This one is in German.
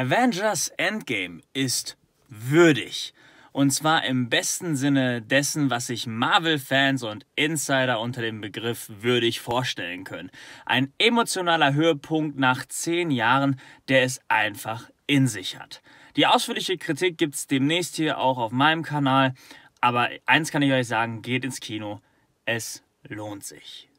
Avengers Endgame ist würdig. Und zwar im besten Sinne dessen, was sich Marvel-Fans und Insider unter dem Begriff würdig vorstellen können. Ein emotionaler Höhepunkt nach zehn Jahren, der es einfach in sich hat. Die ausführliche Kritik gibt es demnächst hier auch auf meinem Kanal. Aber eins kann ich euch sagen, geht ins Kino. Es lohnt sich.